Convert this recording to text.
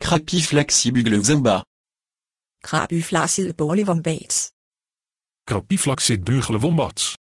Krapiflaxibule xamba. Krapiflaxibule wombats. Krapiflaxibule wombats.